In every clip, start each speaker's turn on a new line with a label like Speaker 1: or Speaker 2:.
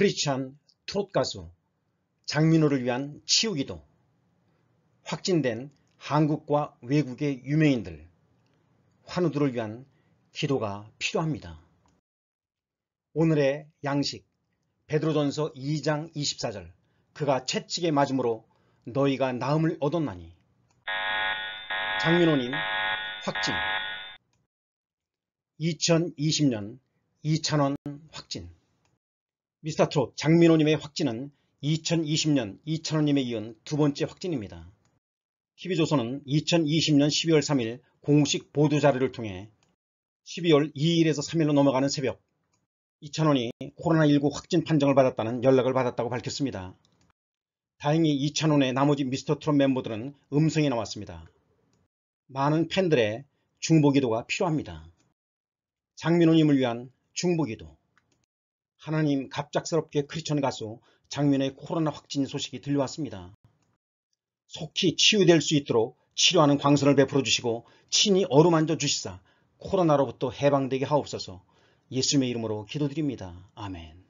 Speaker 1: 크리스찬 트롯 가수 장민호를 위한 치유기도 확진된 한국과 외국의 유명인들 환우들을 위한 기도가 필요합니다. 오늘의 양식 베드로전서 2장 24절 그가 채찍에 맞음으로 너희가 나음을 얻었나니 장민호님 확진 2020년 2천원 확진 미스터트롯 장민호님의 확진은 2020년 이찬원님에 이은 두 번째 확진입니다. TV조선은 2020년 12월 3일 공식 보도자료를 통해 12월 2일에서 3일로 넘어가는 새벽 이찬원이 코로나19 확진 판정을 받았다는 연락을 받았다고 밝혔습니다. 다행히 이찬원의 나머지 미스터트롯 멤버들은 음성이 나왔습니다. 많은 팬들의 중보기도가 필요합니다. 장민호님을 위한 중보기도 하나님 갑작스럽게 크리천 가수 장면의 코로나 확진 소식이 들려왔습니다. 속히 치유될 수 있도록 치료하는 광선을 베풀어 주시고 친히 어루만져 주시사 코로나로부터 해방되게 하옵소서 예수님의 이름으로 기도드립니다. 아멘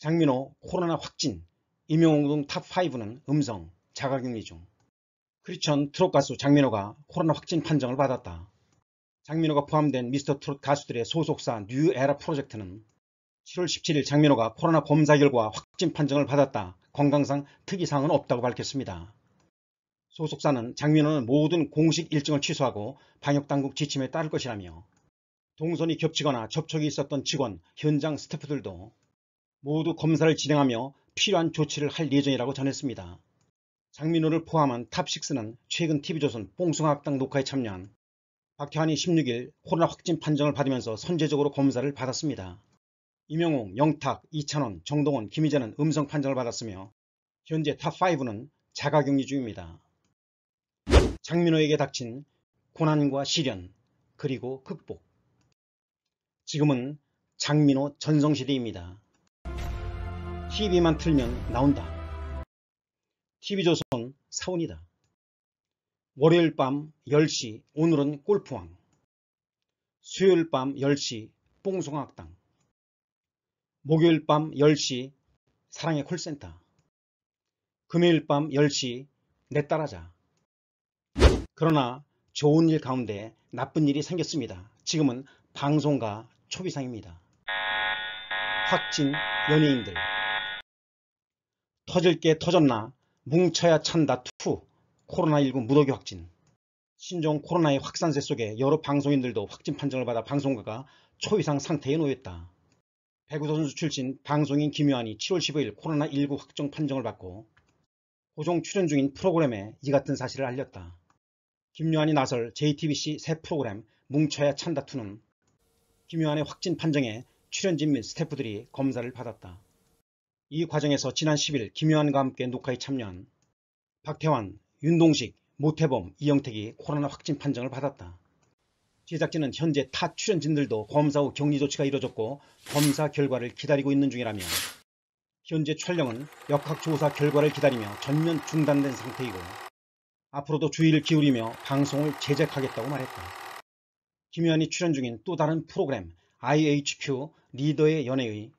Speaker 1: 장민호 코로나 확진 임용웅 등 탑5는 음성 자가격리 중 크리스천 그 트롯 가수 장민호가 코로나 확진 판정을 받았다. 장민호가 포함된 미스터 트롯 가수들의 소속사 뉴 에라 프로젝트는 7월 17일 장민호가 코로나 검사 결과 확진 판정을 받았다. 건강상 특이사항은 없다고 밝혔습니다. 소속사는 장민호는 모든 공식 일정을 취소하고 방역당국 지침에 따를 것이라며 동선이 겹치거나 접촉이 있었던 직원, 현장 스태프들도 모두 검사를 진행하며 필요한 조치를 할 예정이라고 전했습니다. 장민호를 포함한 탑6는 최근 TV조선 뽕숭아학당 녹화에 참여한 박태환이 16일 코로나 확진 판정을 받으면서 선제적으로 검사를 받았습니다. 이명웅, 영탁, 이찬원, 정동원, 김희재는 음성 판정을 받았으며 현재 탑5는 자가격리 중입니다. 장민호에게 닥친 고난과 시련 그리고 극복 지금은 장민호 전성시대입니다. TV만 틀면 나온다. TV조선 사원이다. 월요일 밤 10시 오늘은 골프왕 수요일 밤 10시 뽕송악당 목요일 밤 10시 사랑의 콜센터 금요일 밤 10시 내딸라자 그러나 좋은 일 가운데 나쁜 일이 생겼습니다. 지금은 방송가 초비상입니다. 확진 연예인들 터질 게 터졌나 뭉쳐야 찬다 2 코로나19 무더기 확진 신종 코로나의 확산세 속에 여러 방송인들도 확진 판정을 받아 방송가가 초이상 상태에 놓였다. 배구 선수 출신 방송인 김요한이 7월 15일 코로나19 확정 판정을 받고 고정 출연 중인 프로그램에 이 같은 사실을 알렸다. 김요한이 나설 JTBC 새 프로그램 뭉쳐야 찬다투는 김요한의 확진 판정에 출연진 및 스태프들이 검사를 받았다. 이 과정에서 지난 10일 김요한과 함께 녹화에 참여한 박태환, 윤동식, 모태범, 이영택이 코로나 확진 판정을 받았다. 제작진은 현재 타 출연진들도 검사 후 격리 조치가 이뤄졌고 검사 결과를 기다리고 있는 중이라며 현재 촬영은 역학조사 결과를 기다리며 전면 중단된 상태이고 앞으로도 주의를 기울이며 방송을 제작하겠다고 말했다. 김요한이 출연 중인 또 다른 프로그램 IHQ 리더의 연애의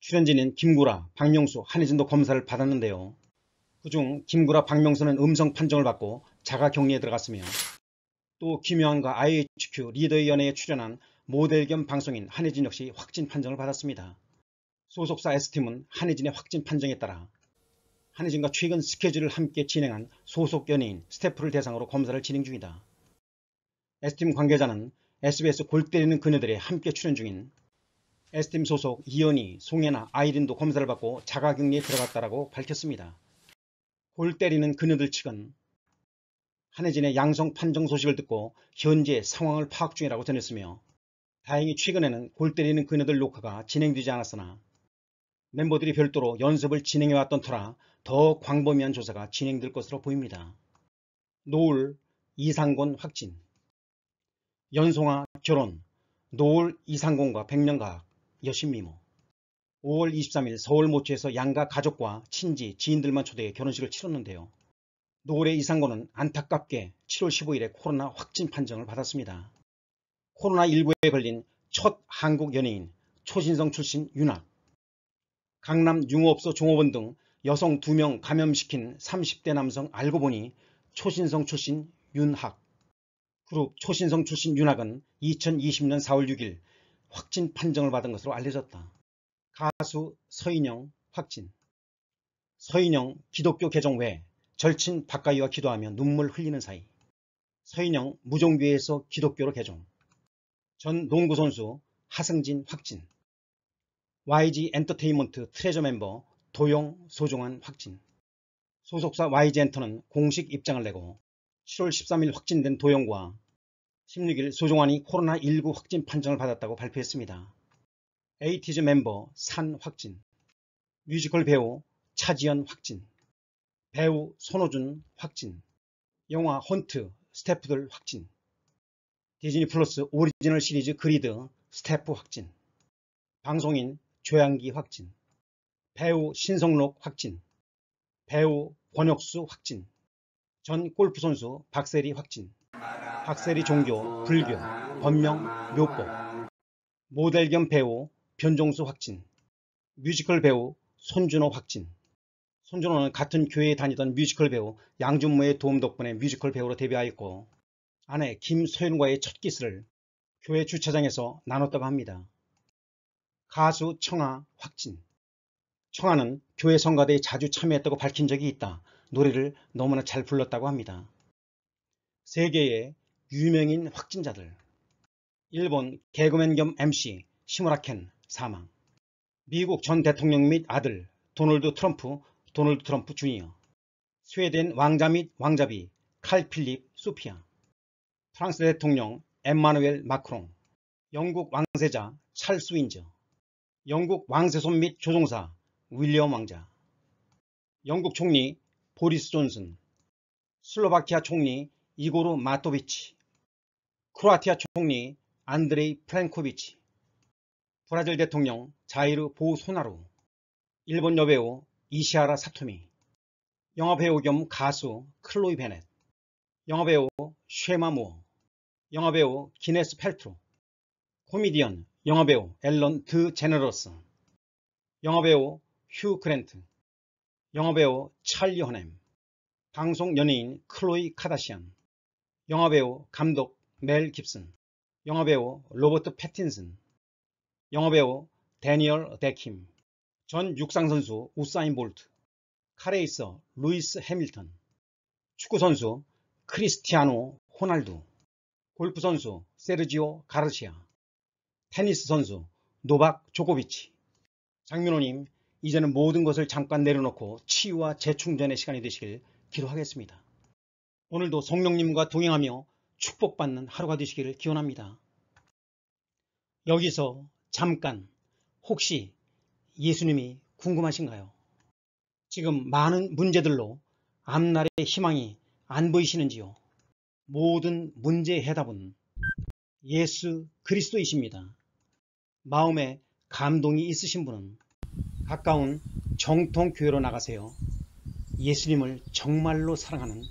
Speaker 1: 출연진인 김구라, 박명수, 한혜진도 검사를 받았는데요. 그중 김구라, 박명수는 음성 판정을 받고 자가격리에 들어갔으며 또 김요한과 IHQ 리더의 연애에 출연한 모델 겸 방송인 한혜진 역시 확진 판정을 받았습니다. 소속사 S팀은 한혜진의 확진 판정에 따라 한혜진과 최근 스케줄을 함께 진행한 소속 연예인 스태프를 대상으로 검사를 진행 중이다. S팀 관계자는 SBS 골때리는 그녀들에 함께 출연 중인 에스팀 소속 이현희, 송혜나, 아이린도 검사를 받고 자가격리에 들어갔다라고 밝혔습니다. 골 때리는 그녀들 측은 한혜진의 양성 판정 소식을 듣고 현재 상황을 파악 중이라고 전했으며 다행히 최근에는 골 때리는 그녀들 녹화가 진행되지 않았으나 멤버들이 별도로 연습을 진행해왔던 터라 더 광범위한 조사가 진행될 것으로 보입니다. 노을, 이상곤 확진 연송아 결혼, 노을, 이상곤과 백년각 여신미모 5월 23일 서울 모처에서 양가 가족과 친지, 지인들만 초대해 결혼식을 치렀는데요. 노래 이상고는 안타깝게 7월 15일에 코로나 확진 판정을 받았습니다. 코로나19에 걸린 첫 한국 연예인 초신성 출신 윤학, 강남 융업소 종업원 등 여성 2명 감염시킨 30대 남성 알고 보니 초신성 출신 윤학, 그룹 초신성 출신 윤학은 2020년 4월 6일 확진 판정을 받은 것으로 알려졌다. 가수 서인영 확진 서인영 기독교 개종 외 절친 박가희와 기도하며 눈물 흘리는 사이 서인영 무종교에서 기독교로 개종 전 농구선수 하승진 확진 YG 엔터테인먼트 트레저 멤버 도용 소종환 확진 소속사 YG 엔터는 공식 입장을 내고 7월 13일 확진된 도용과 16일 소종환이 코로나19 확진 판정을 받았다고 발표했습니다. 에이티즈 멤버 산 확진, 뮤지컬 배우 차지연 확진, 배우 손호준 확진, 영화 헌트 스태프들 확진, 디즈니 플러스 오리지널 시리즈 그리드 스태프 확진, 방송인 조양기 확진, 배우 신성록 확진, 배우 권혁수 확진, 전 골프선수 박세리 확진, 박세리 종교, 불교, 법명, 묘법 모델 겸 배우 변종수 확진 뮤지컬 배우 손준호 확진 손준호는 같은 교회에 다니던 뮤지컬 배우 양준모의 도움 덕분에 뮤지컬 배우로 데뷔하였고 아내 김소윤과의첫 키스를 교회 주차장에서 나눴다고 합니다. 가수 청아 확진 청아는 교회 성가대에 자주 참여했다고 밝힌 적이 있다. 노래를 너무나 잘 불렀다고 합니다. 세계의 유명인 확진자들 일본 개그맨 겸 MC 시무라켄 사망 미국 전 대통령 및 아들 도널드 트럼프 도널드 트럼프 주니어 스웨덴 왕자 및 왕자비 칼 필립 소피아 프랑스 대통령 엠마누엘 마크롱 영국 왕세자 찰스 윈저 영국 왕세손 및 조종사 윌리엄 왕자 영국 총리 보리스 존슨 슬로바키아 총리 이고르 마토비치 크로아티아 총리 안드레이 프랭코비치, 브라질 대통령 자이르 보소나루, 일본 여배우 이시하라 사토미, 영화배우 겸 가수 클로이 베넷, 영화배우 쉐마 무 영화배우 기네스 펠트로, 코미디언 영화배우 앨런 드 제너러스, 영화배우 휴 그랜트, 영화배우 찰리 허넴, 방송 연예인 클로이 카다시안, 영화배우 감독 멜 깁슨, 영화배우 로버트 패틴슨, 영화배우 데니얼 데킴, 전 육상선수 우사인 볼트, 카레이서 루이스 해밀턴, 축구선수 크리스티아노 호날두, 골프선수 세르지오 가르시아, 테니스 선수 노박 조코비치. 장민호님, 이제는 모든 것을 잠깐 내려놓고 치유와 재충전의 시간이 되시길 기도하겠습니다. 오늘도 성령님과 동행하며 축복받는 하루가 되시기를 기원합니다. 여기서 잠깐 혹시 예수님이 궁금하신가요? 지금 많은 문제들로 앞날의 희망이 안 보이시는지요? 모든 문제의 해답은 예수 그리스도이십니다. 마음에 감동이 있으신 분은 가까운 정통교회로 나가세요. 예수님을 정말로 사랑하는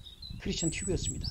Speaker 1: 크리스천 튜브였습니다.